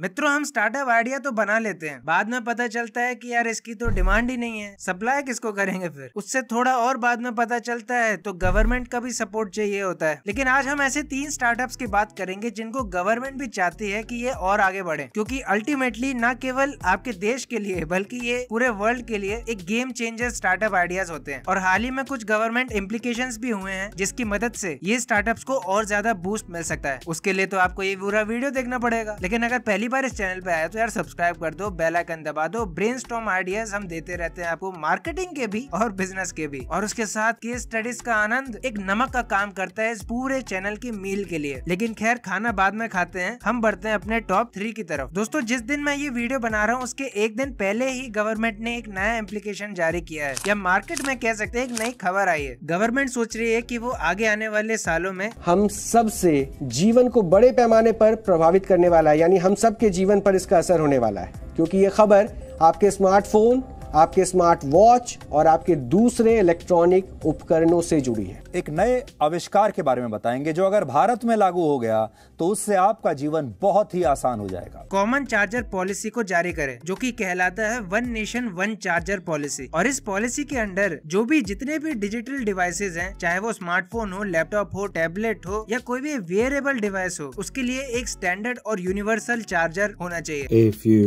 मित्रों हम startup idea तो बना लेते हैं बाद में पता चलता है कि यार इसकी तो डिमांड ही नहीं है सप्लाई किसको करेंगे फिर उससे थोड़ा और बाद में पता चलता है तो गवर्नमेंट का भी सपोर्ट चाहिए होता है लेकिन आज हम ऐसे तीन स्टार्टअप्स की बात करेंगे जिनको गवर्नमेंट भी चाहती है कि ये और आगे बढ़े क्यूँकी अल्टीमेटली न केवल आपके देश के लिए बल्कि ये पूरे वर्ल्ड के लिए एक गेम चेंजर स्टार्टअप आइडियाज होते हैं और हाल ही में कुछ गवर्नमेंट इम्प्लीकेशन भी हुए हैं जिसकी मदद ऐसी ये स्टार्टअप को और ज्यादा बूस्ट मिल सकता है उसके लिए तो आपको ये पूरा वीडियो देखना पड़ेगा लेकिन अगर पहले पहली बार इस चैनल पे आया तो यार सब्सक्राइब कर दो बेल आइकन दबा दो ब्रेन स्टॉम आइडियाज हम देते रहते हैं आपको मार्केटिंग के भी और बिजनेस के भी और उसके साथ केस स्टडीज का आनंद एक नमक का काम करता है इस पूरे चैनल की मील के लिए लेकिन खैर खाना बाद में खाते हैं हम बढ़ते हैं अपने टॉप थ्री की तरफ दोस्तों जिस दिन मैं ये वीडियो बना रहा हूँ उसके एक दिन पहले ही गवर्नमेंट ने एक नया एप्लीकेशन जारी किया है या मार्केट में कह सकते हैं एक नई खबर आई है गवर्नमेंट सोच रही है की वो आगे आने वाले सालों में हम सबसे जीवन को बड़े पैमाने पर प्रभावित करने वाला है यानी हम सब सबके जीवन पर इसका असर होने वाला है क्योंकि ये खबर आपके स्मार्टफोन आपके स्मार्ट वॉच और आपके दूसरे इलेक्ट्रॉनिक उपकरणों से जुड़ी है एक नए आविष्कार के बारे में बताएंगे जो अगर भारत में लागू हो गया तो उससे आपका जीवन बहुत ही आसान हो जाएगा कॉमन चार्जर पॉलिसी को जारी करे जो की कहलाता है one nation one charger policy और इस पॉलिसी के अंडर जो भी जितने भी डिजिटल डिवाइसेज है चाहे वो स्मार्टफोन हो लैपटॉप हो टेबलेट हो या कोई भी वेरिएबल डिवाइस हो उसके लिए एक स्टैंडर्ड और यूनिवर्सल चार्जर होना चाहिए A few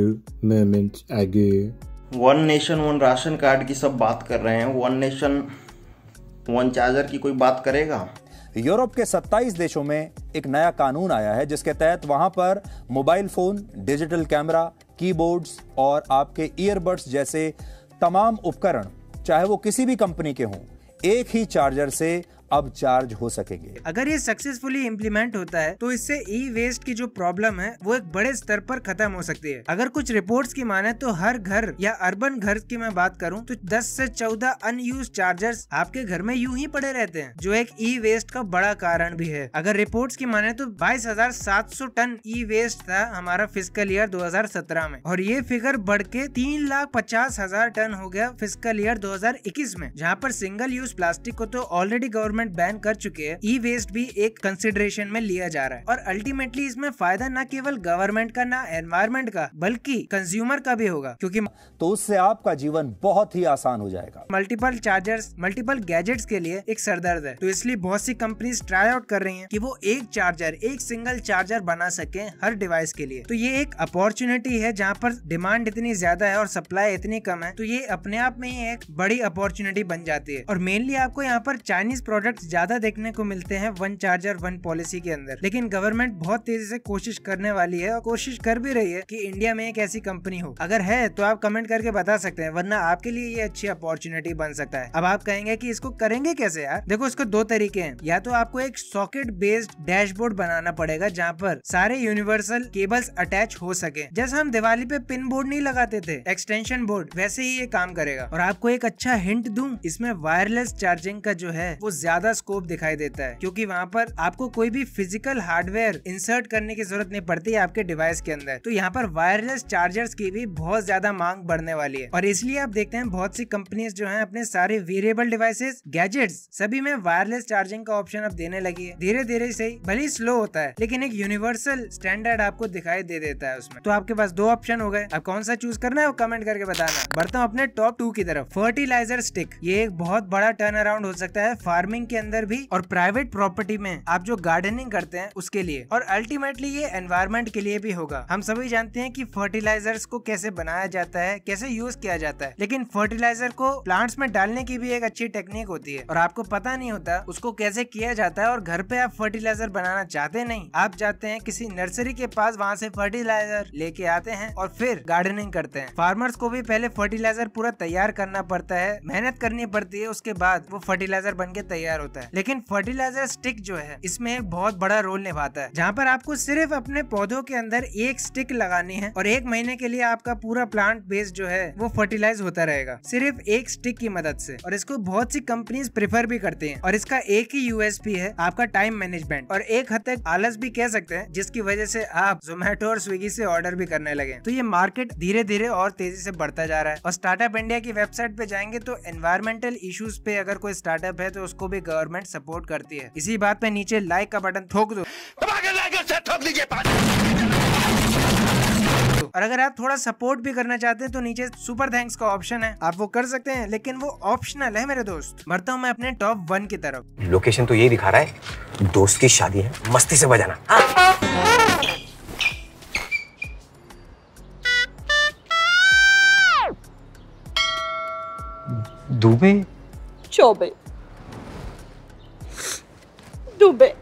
moments ago, one nation one ration card की सब बात कर रहे हैं वन नेशन वन चार्जर की कोई बात करेगा यूरोप के 27 देशों में एक नया कानून आया है जिसके तहत वहां पर mobile phone digital camera keyboards और आपके ईयरबड्स जैसे तमाम उपकरण चाहे वो किसी भी कंपनी के हों एक ही चार्जर से अब चार्ज हो सकेंगे अगर ये सक्सेसफुली इम्प्लीमेंट होता है तो इससे ई वेस्ट की जो प्रॉब्लम है वो एक बड़े स्तर पर खत्म हो सकती है अगर कुछ रिपोर्ट्स की माने तो हर घर या अर्बन घर की मैं बात करूं तो 10 से 14 अनयूज चार्जर्स आपके घर में यूं ही पड़े रहते हैं जो एक ई वेस्ट का बड़ा कारण भी है अगर रिपोर्ट की माने तो बाईस टन ई वेस्ट था हमारा फिजिकल ईयर दो में और ये फिगर बढ़ के तीन लाख पचास हजार टन हो गया फिजिकल ईयर दो में जहाँ पर सिंगल यूज प्लास्टिक को तो ऑलरेडी गवर्नमेंट बैन कर चुके हैं ई वेस्ट भी एक कंसिडरेशन में लिया जा रहा है और अल्टीमेटली इसमें फायदा न केवल गवर्नमेंट का न एनवायरमेंट का बल्कि कंज्यूमर का भी होगा क्योंकि तो उससे आपका जीवन बहुत ही आसान हो जाएगा मल्टीपल चार्जर्स मल्टीपल गैजेट्स के लिए एक सरदर्द है तो इसलिए बहुत सी कंपनीज ट्राई आउट कर रही है की वो एक चार्जर एक सिंगल चार्जर बना सके हर डिवाइस के लिए तो ये एक अपॉर्चुनिटी है जहाँ पर डिमांड इतनी ज्यादा है और सप्लाई इतनी कम है तो ये अपने आप में ही एक बड़ी अपॉर्चुनिटी बन जाती है और मेन मेनली आपको यहाँ पर चाइनीज प्रोडक्ट ज्यादा देखने को मिलते हैं वन चार्जर वन पॉलिसी के अंदर लेकिन गवर्नमेंट बहुत तेजी से कोशिश करने वाली है और कोशिश कर भी रही है कि इंडिया में एक ऐसी कंपनी हो अगर है तो आप कमेंट करके बता सकते हैं वरना आपके लिए ये अच्छी अपॉर्चुनिटी बन सकता है अब आप कहेंगे की इसको करेंगे कैसे यार देखो इसको दो तरीके हैं या तो आपको एक सॉकेट बेस्ड डैशबोर्ड बनाना पड़ेगा जहाँ पर सारे यूनिवर्सल केबल्स अटैच हो सके जैसे हम दिवाली पे पिन बोर्ड नहीं लगाते थे एक्सटेंशन बोर्ड वैसे ही ये काम करेगा और आपको एक अच्छा हिंट दूं इसमें वायरलेस वायरलेस चार्जिंग का जो है वो ज्यादा स्कोप दिखाई देता है क्योंकि वहाँ पर आपको कोई भी फिजिकल हार्डवेयर इंसर्ट करने की जरूरत नहीं पड़ती है आपके डिवाइस के अंदर तो यहाँ पर वायरलेस चार्जर्स की भी बहुत ज्यादा मांग बढ़ने वाली है और इसलिए आप देखते हैं बहुत सी कंपनीज जो है अपने सारे वेरिएबल डिवाइसेस गैजेट्स सभी में वायरलेस चार्जिंग का ऑप्शन अब देने लगी है धीरे धीरे से भले स्लो होता है लेकिन एक यूनिवर्सल स्टैंडर्ड आपको दिखाई दे देता है उसमें तो आपके पास दो ऑप्शन हो गए अब कौन सा चूज करना है वो कमेंट करके बताना बढ़ता हूँ अपने टॉप टू की तरफ फर्टिलाइजर स्टिक ये एक बहुत बड़ा टर्न अराउंड हो सकता है फार्मिंग के अंदर भी और प्राइवेट प्रॉपर्टी में आप जो गार्डनिंग करते हैं उसके लिए और अल्टीमेटली ये एनवायरमेंट के लिए भी होगा हम सभी जानते हैं कि फर्टिलाइजर्स को कैसे बनाया जाता है कैसे यूज किया जाता है लेकिन फर्टिलाइजर को प्लांट्स में डालने की भी एक अच्छी टेक्निक होती है और आपको पता नहीं होता उसको कैसे किया जाता है और घर पे आप फर्टिलाइजर बनाना चाहते नहीं आप जाते हैं किसी नर्सरी के पास वहाँ से फर्टिलाइजर लेके आते हैं और फिर गार्डनिंग करते हैं फार्मर्स को भी पहले फर्टिलाइजर पूरा तैयार करना पड़ता है मेहनत करनी पड़ती है उसके बाद बाद वो फर्टिलाइजर बन तैयार होता है लेकिन फर्टिलाइजर स्टिक जो है इसमें एक बहुत बड़ा रोल निभाता है जहाँ पर आपको सिर्फ अपने पौधों के अंदर एक स्टिक लगानी है और एक महीने के लिए आपका पूरा प्लांट बेस जो है वो फर्टिलाइज होता रहेगा सिर्फ एक स्टिक की मदद से और इसको बहुत सी कंपनीज प्रेफर भी करते हैं और इसका एक ही यूएसपी है आपका टाइम मैनेजमेंट और एक हद तक आलस भी कह सकते हैं जिसकी वजह से आप जोमेटो और स्विगी से ऑर्डर भी करने लगे तो ये मार्केट धीरे धीरे और तेजी से बढ़ता जा रहा है और स्टार्टअप इंडिया की वेबसाइट पे जाएंगे तो एनवायरमेंटल इश्यूज पे भी अगर कोई स्टार्टअप है तो उसको भी गवर्नमेंट सपोर्ट करती है इसी बात पे नीचे लाइक का बटन थोक दो और अगर आप थोड़ा सपोर्ट भी करना चाहते हैं तो नीचे सुपर थैंक्स का ऑप्शन है आप वो कर सकते हैं लेकिन वो ऑप्शनल है मेरे दोस्त बढ़ता हूँ मैं अपने टॉप वन की तरफ लोकेशन तो ये दिखा रहा है दोस्त की शादी है मस्ती से बजाना हाँ। दुबई Ciobe. Dube.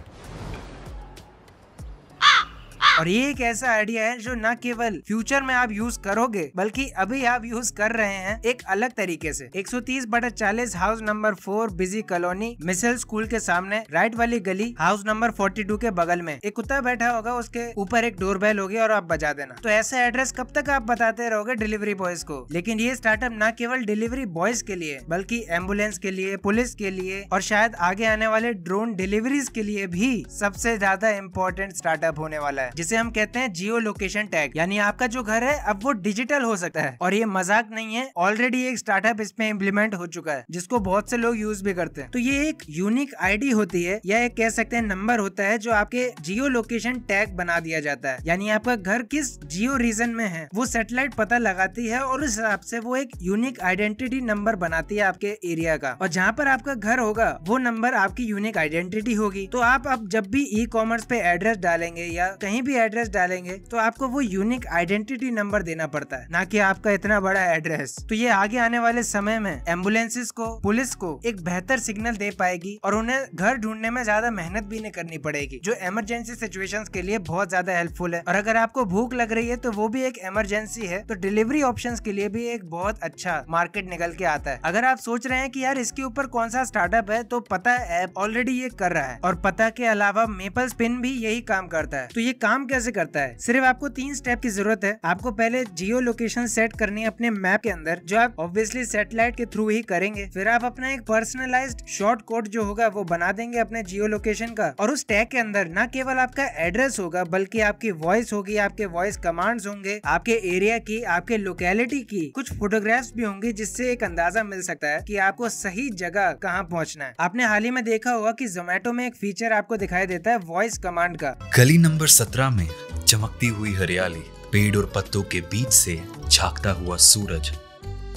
और ये एक ऐसा आइडिया है जो न केवल फ्यूचर में आप यूज करोगे बल्कि अभी आप यूज कर रहे हैं एक अलग तरीके से 130 सौ तीस बटा चालीस हाउस नंबर फोर बिजी कॉलोनी मिसल स्कूल के सामने राइट वाली गली हाउस नंबर 42 के बगल में एक कुत्ता बैठा होगा उसके ऊपर एक डोर बेल होगी और आप बजा देना तो ऐसा एड्रेस कब तक आप बताते रहोगे डिलीवरी बॉयज को लेकिन ये स्टार्टअप न केवल डिलीवरी बॉयज के लिए बल्कि एम्बुलेंस के लिए पुलिस के लिए और शायद आगे आने वाले ड्रोन डिलीवरीज के लिए भी सबसे ज्यादा इम्पोर्टेंट स्टार्टअप होने वाला है जिसे हम कहते हैं जियो लोकेशन टैग यानी आपका जो घर है अब वो डिजिटल हो सकता है और ये मजाक नहीं है ऑलरेडी एक स्टार्टअप इसमें इम्प्लीमेंट हो चुका है जिसको बहुत से लोग यूज भी करते हैं तो ये एक यूनिक आईडी होती है या एक कह सकते हैं नंबर होता है जो आपके जियो लोकेशन टैग बना दिया जाता है यानी आपका घर किस जियो रीजन में है वो सेटेलाइट पता लगाती है और उस हिसाब से वो एक यूनिक आइडेंटिटी नंबर बनाती है आपके एरिया का और जहाँ पर आपका घर होगा वो नंबर आपकी यूनिक आइडेंटिटी होगी तो आप अब जब भी ई कॉमर्स पे एड्रेस डालेंगे या कहीं भी भी एड्रेस डालेंगे तो आपको वो यूनिक आइडेंटिटी नंबर देना पड़ता है ना कि आपका इतना बड़ा एड्रेस तो ये आगे आने वाले समय में एम्बुलेंसेज को पुलिस को एक बेहतर सिग्नल दे पाएगी और उन्हें घर ढूंढने में ज्यादा मेहनत भी नहीं करनी पड़ेगी जो इमरजेंसी सिचुएशन के लिए बहुत ज्यादा हेल्पफुल है और अगर आपको भूख लग रही है तो वो भी एक इमरजेंसी है तो डिलीवरी ऑप्शन के लिए भी एक बहुत अच्छा मार्केट निकल के आता है अगर आप सोच रहे हैं की यार इसके ऊपर कौन सा स्टार्टअप है तो पता ऐप ऑलरेडी ये कर रहा है और पता के अलावा मेपल स्पिन भी यही काम करता है तो ये काम कैसे करता है सिर्फ आपको तीन स्टेप की जरूरत है आपको पहले जियो लोकेशन सेट करनी है अपने मैप के अंदर जो आप ऑब्वियसली सेटेलाइट के थ्रू ही करेंगे फिर आप अपना एक पर्सनलाइज शॉर्ट कोड जो होगा वो बना देंगे अपने जियो लोकेशन का और उस टैग के अंदर न केवल आपका एड्रेस होगा बल्कि आपकी वॉइस होगी आपके वॉइस कमांड होंगे आपके एरिया की आपके लोकेलिटी की कुछ फोटोग्राफ्स भी होंगे जिससे एक अंदाजा मिल सकता है कि आपको सही जगह कहाँ पहुँचना है आपने हाल ही में देखा होगा कि जोमेटो में एक फीचर आपको दिखाई देता है वॉइस कमांड का गली नंबर सत्रह में चमकती हुई हरियाली पेड़ और पत्तों के बीच से झांकता हुआ सूरज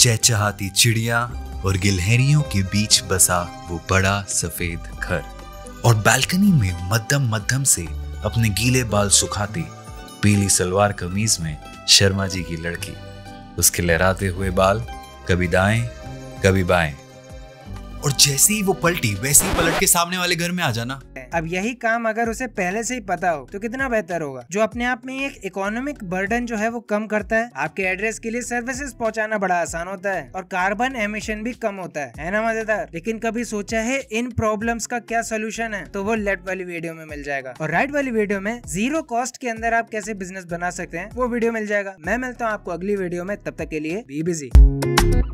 चहचहाती चिड़िया और गिलहरियों के बीच बसा वो बड़ा सफेद घर और बालकनी में मध्यम मध्यम से अपने गीले बाल सुखाती पीली सलवार कमीज में शर्मा जी की लड़की उसके लहराते हुए बाल कभी दाएं कभी बाएं और जैसे ही वो पलटी वैसे ही पलट के सामने वाले घर में आ जाना अब यही काम अगर उसे पहले से ही पता हो तो कितना बेहतर होगा जो अपने आप में एक इकोनॉमिक बर्डन जो है वो कम करता है आपके एड्रेस के लिए सर्विसेज पहुंचाना बड़ा आसान होता है और कार्बन एमिशन भी कम होता है है ना मजेदार लेकिन कभी सोचा है इन प्रॉब्लम्स का क्या सोल्यूशन है तो वो लेफ्ट वाली वीडियो में मिल जाएगा और राइट वाली वीडियो में जीरो कॉस्ट के अंदर आप कैसे बिजनेस बना सकते हैं वो वीडियो मिल जाएगा मैं मिलता हूँ आपको अगली वीडियो में तब तक के लिए बी बिजी